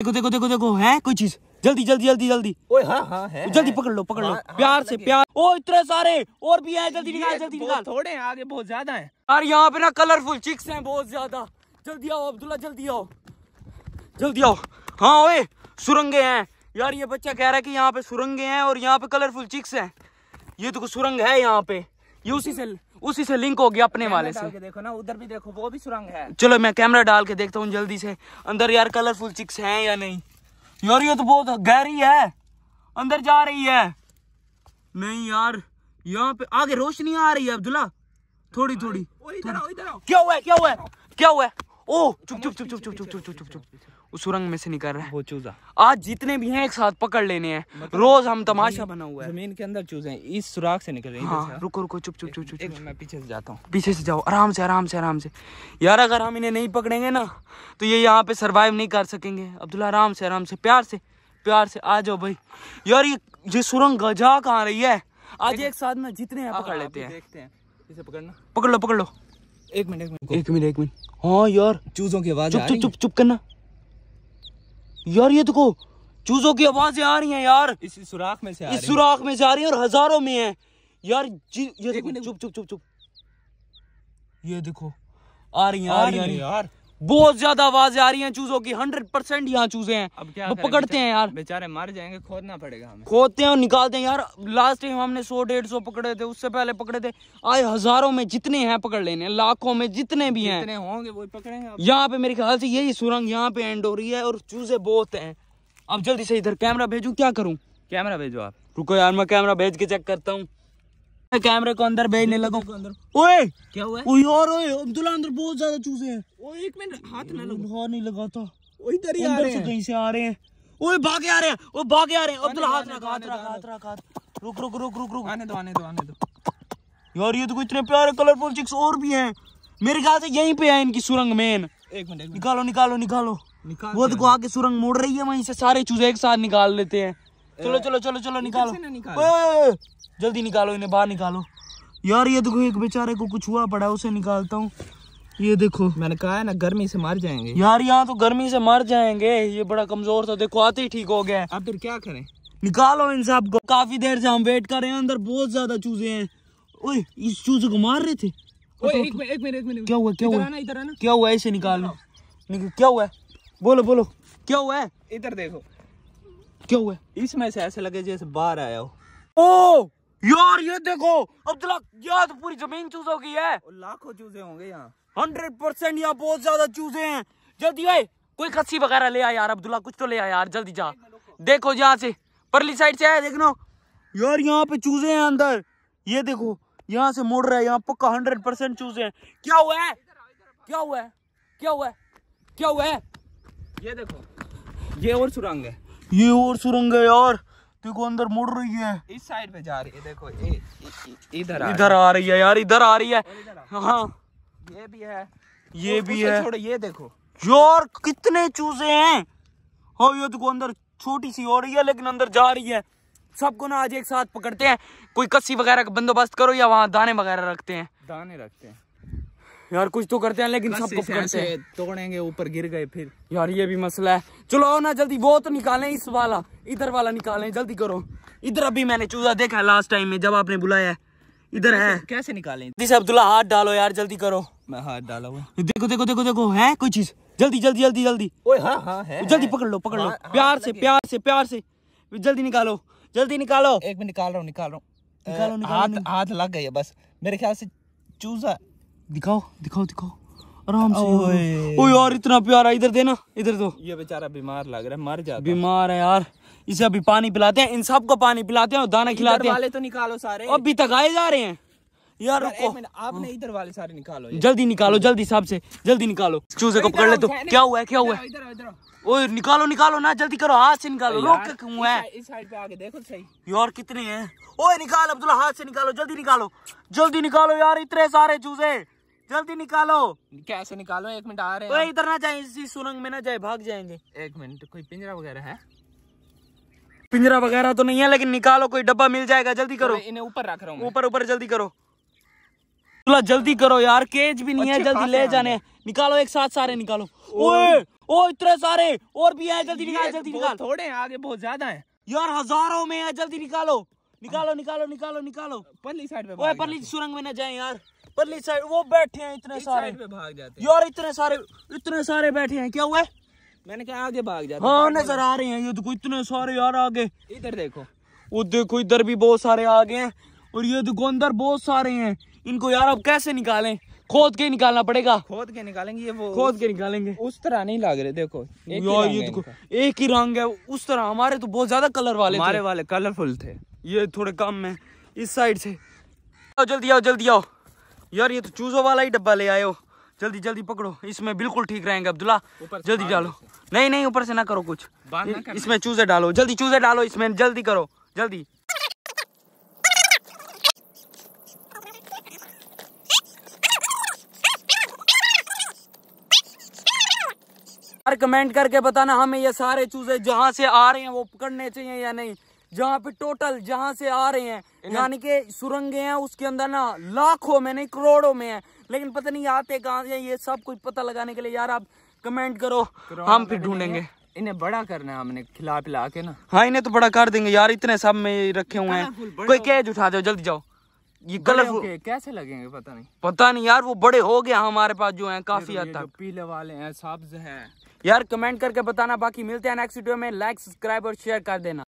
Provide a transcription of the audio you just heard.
देखो देखो देखो देखो है कोई चीज जल्दी जल्दी जल्दी जल्दी ओए हाँ हाँ है जल्दी पकड़ लो पकड़ लो हाँ, हाँ प्यार से प्यार ओ इतने सारे और भी हैं जल्दी निकाल जल्दी निकाल थोड़े हैं आगे बहुत ज्यादा हैं यार यहाँ पे ना कलरफुल चिक्स हैं बहुत ज्यादा जल्दी आओ अब्दुल्ला जल्दी आओ जल्दी आओ हाँ ओए सुरंगे हैं यार ये बच्चा कह रहा है की यहाँ पे सुरंगे हैं और यहाँ पे कलरफुल चिक्स है ये तो सुरंग है यहाँ पे ये उसी से उसी से लिंक हो गया अपने वाले से देखो ना उधर भी देखो वो भी सुरंग है चलो मैं कैमरा डाल के देखता हूँ जल्दी से अंदर यार कलरफुल चिक्स हैं या नहीं यार ये तो बहुत गहरी है अंदर जा रही है नहीं यार यहाँ पे आगे रोशनी आ रही है अब्दुल्ला थोड़ी थोड़ी क्या हुआ क्या हुआ क्या हुआ ओ चुप चुप चुप चुप चुप चुप चुप चुप चुप चुप उस सुरंग में से निकल रहा है वो चूजा आज जितने भी हैं एक साथ पकड़ लेने हैं मतलब रोज हम तमाशा बना हुआ है जमीन के अंदर चूजे इस सुराख से निकल रहे हैं हाँ, रुको रुको चुप चुप चुप चुप, मैं पीछे से जाता हूँ पीछे से जाओ आराम से आराम से आराम से यार अगर हम इन्हें नहीं पकड़ेंगे ना तो ये यहाँ पे सर्वाइव नहीं कर सकेंगे अब्दुल्ला आराम से आराम से प्यार से प्यार से आ जाओ भाई यार ये ये सुरंग गजा कहाँ रही है आज एक साथ में जितने हैं पकड़ लेते हैं इसे पकड़ना पकड़ लो पकड़ लो एक मिनट एक मिनट एक मिनट एक मिनट हाँ यार चूजों की आवाज चुप चुप चुप करना यार ये देखो चूजों की आवाजें आ रही हैं यार इस सुराख में से आ इस सुराख में से आ रही है और हजारों में है यार जी ये देखो चुप चुप चुप चुप ये देखो आ रही आ रही यार बहुत ज्यादा आवाज आ रही है चूजों की हंड्रेड परसेंट यहाँ चूजे हैं अब क्या पकड़ते हैं यार बेचारे मर जाएंगे खोदना पड़ेगा हमें खोदते हैं और निकालते हैं यार लास्ट टाइम हमने सौ डेढ़ सौ पकड़े थे उससे पहले पकड़े थे आए हजारों में जितने हैं पकड़ लेने लाखों में जितने भी हैं होंगे वो पकड़ेंगे यहाँ पे मेरे ख्याल से यही सुरंग यहाँ पे एंड हो रही है और चूजे बहुत है अब जल्दी से इधर कैमरा भेजू क्या करूँ कैमरा भेजो आप रुको यार मैं कैमरा भेज के चेक करता हूँ मैं कैमरे को अंदर भेजने लगा ओए क्या हुआ ओए यार ओए अंदर बहुत ज्यादा चूसे हैं ओए एक मिनट हाथ ना लगा हाथ नहीं लगाता ओए इधर ही आ रहे हैं कहीं से आ रहे हैं ओए भागे आ रहे हैं ओए भागे आ रहे हैं अब्दुल्ला हाथ रख हाथ रख हाथ रख रुक रुक रुक रुक रुक आने दो आने दो आने दो यार ये तो इतने प्यारे कलरफुल चिक्स और भी हैं मेरे ख्याल से यहीं पे है इनकी सुरंग मेन एक मिनट निकालो निकालो निकालो वो देखो तो आके सुरंग मोड़ रही है वहीं से सारे चूजे एक साथ निकाल लेते हैं चलो चलो चलो चलो निकालो जल्दी निकालो इन्हें बाहर निकालो यार ये देखो एक बेचारे को कुछ हुआ पड़ा उसे निकालता हूँ ये देखो मैंने कहा है ना गर्मी से मर जाएंगे यार यहाँ तो गर्मी से मर जाएंगे ये बड़ा कमजोर था देखो आते ही ठीक हो गया अब फिर क्या करें निकालो इन सब को काफी देर से हम वेट कर रहे हैं अंदर बहुत ज्यादा चूजे हैं ओए इस चूजे को मार रहे थे क्या हुआ क्या हुआ क्या हुआ इसे निकालना क्या हुआ बोलो बोलो क्या हुआ है इधर देखो क्या हुआ इसमें से ऐसे लगे जैसे बाहर आया हो ओ यार ये देखो अब्दुल्ला तो पूरी जमीन चूज हो गई है लाखों चूजे होंगे यहाँ हंड्रेड परसेंट यहाँ बहुत ज्यादा चूजे हैं जल्दी भाई कोई कस्सी वगैरह ले आ यार अब्दुल्ला कुछ तो ले आ यार जल्दी जा देखो यहाँ से परली साइड से आया देखना यार यहाँ पे चूजे हैं अंदर ये देखो यहाँ से मुड़ रहा है यहाँ पक्का हंड्रेड परसेंट चूजे हैं क्या हुआ है क्या हुआ है क्या हुआ है क्या हुआ है ये देखो ये और सुरंग है ये और सुरंग है यार देखो अंदर मुड़ रही है इस साइड पे जा रही है देखो इधर इधर आ रही है यार इधर आ रही है हाँ ये भी है ये भी है ये देखो यार कितने चूजे हैं हाँ ये देखो अंदर छोटी सी हो रही है लेकिन अंदर जा रही है सबको ना आज एक साथ पकड़ते हैं कोई कस्सी वगैरह का बंदोबस्त करो या वहाँ दाने वगैरह रखते हैं दाने रखते हैं यार कुछ तो करते हैं लेकिन सब कुछ करते हैं तोड़ेंगे ऊपर गिर गए फिर यार ये भी मसला है चलो ना जल्दी वो तो निकालें इस वाला इधर वाला निकालें जल्दी करो इधर अभी मैंने चूजा देखा लास्ट टाइम में जब आपने बुलाया इधर है कैसे निकालें जिस अब्दुल्ला हाथ डालो यार जल्दी करो मैं हाथ डाला हुआ देखो देखो देखो देखो है कोई चीज जल्दी जल्दी जल्दी जल्दी हाँ, हाँ, जल्दी पकड़ लो पकड़ लो हाँ, प्यार से प्यार से प्यार से जल्दी निकालो जल्दी निकालो एक मिनट निकाल रहा हूँ निकाल रहा हूँ हाथ हाथ लग गई है बस मेरे ख्याल से चूजा दिखाओ दिखाओ दिखाओ आराम से ओए ओ यार इतना प्यारा इधर देना इधर दो ये बेचारा बीमार लग रहा है मर जा बीमार है यार इसे अभी पानी पिलाते हैं इन सबको पानी पिलाते हैं और दाना खिलाते हैं वाले तो निकालो सारे अभी तक आए जा रहे हैं यार रुको आपने इधर वाले सारे निकालो जल्दी निकालो जल्दी सबसे से जल्दी निकालो चूजे को पकड़ ले तो क्या हुआ है क्या हुआ है निकालो निकालो ना जल्दी करो हाथ से निकालो रोक है इस साइड पे आगे देखो सही यार कितने हैं ओए निकाल अब्दुल्ला हाथ से निकालो जल्दी निकालो जल्दी निकालो यार इतने सारे चूजे जल्दी निकालो कैसे निकालो एक मिनट आ रहे हैं इधर ना जाए इसी सुरंग में ना जाए भाग जाएंगे एक मिनट कोई पिंजरा वगैरह है पिंजरा वगैरह तो नहीं है लेकिन निकालो कोई डब्बा मिल जाएगा जल्दी करो इन्हें ऊपर रख रहा हूँ ऊपर ऊपर जल्दी करो बोला जल्दी करो यार केज भी नहीं है जल्दी ले जाने निकालो एक साथ सारे निकालो ओए ओ इतने सारे और भी है जल्दी निकाल जल्दी निकाल थोड़े हैं आगे बहुत ज्यादा है यार हजारों में है जल्दी निकालो निकालो निकालो निकालो निकालो पर्ली साइड में ओए परली सुरंग में ना जाए यार परली साइड वो बैठे हैं इतने सारे भाग जाते हैं यार इतने सारे इतने सारे बैठे हैं क्या हुआ मैंने कहा आगे भाग जाते हाँ नजर आ रहे हैं ये देखो इतने सारे यार आगे इधर देखो वो देखो इधर भी बहुत सारे आ गए हैं और ये देखो अंदर बहुत सारे हैं इनको यार अब कैसे निकालें खोद के निकालना पड़ेगा खोद के निकालेंगे ये वो खोद के निकालेंगे उस तरह नहीं लग रहे देखो एक यार ये देखो एक ही रंग है उस तरह हमारे तो बहुत ज्यादा कलर वाले हमारे वाले कलरफुल थे ये थोड़े कम है इस साइड से आओ जल्दी आओ जल्दी आओ यार ये तो चूजो वाला ही डब्बा ले आए हो जल्दी जल्दी पकड़ो इसमें बिल्कुल ठीक रहेंगे अब्दुल्ला जल्दी डालो नहीं नहीं ऊपर से ना करो कुछ इसमें चूजे डालो जल्दी चूजे डालो इसमें जल्दी करो जल्दी कमेंट करके बताना हमें ये सारे चूजे जहाँ से आ रहे हैं वो पकड़ने चाहिए या नहीं जहाँ पे टोटल जहाँ से आ रहे हैं यानी के सुरंगे हैं उसके अंदर ना लाखों में नहीं करोड़ों में है लेकिन पता नहीं आते कहाँ से ये सब कुछ पता लगाने के लिए यार आप कमेंट करो हम फिर ढूंढेंगे इन्हें बड़ा करना है हमने खिला पिला के ना हाँ इन्हें तो बड़ा कर देंगे यार इतने सब में रखे हुए हैं कोई कैज उठा दो जल्दी जाओ ये कलर कैसे लगेंगे पता नहीं पता नहीं यार वो बड़े हो गया हमारे पास जो हैं काफी हद तक पीले वाले हैं सब्ज हैं यार कमेंट करके बताना बाकी मिलते हैं नेक्स्ट वीडियो में लाइक सब्सक्राइब और शेयर कर देना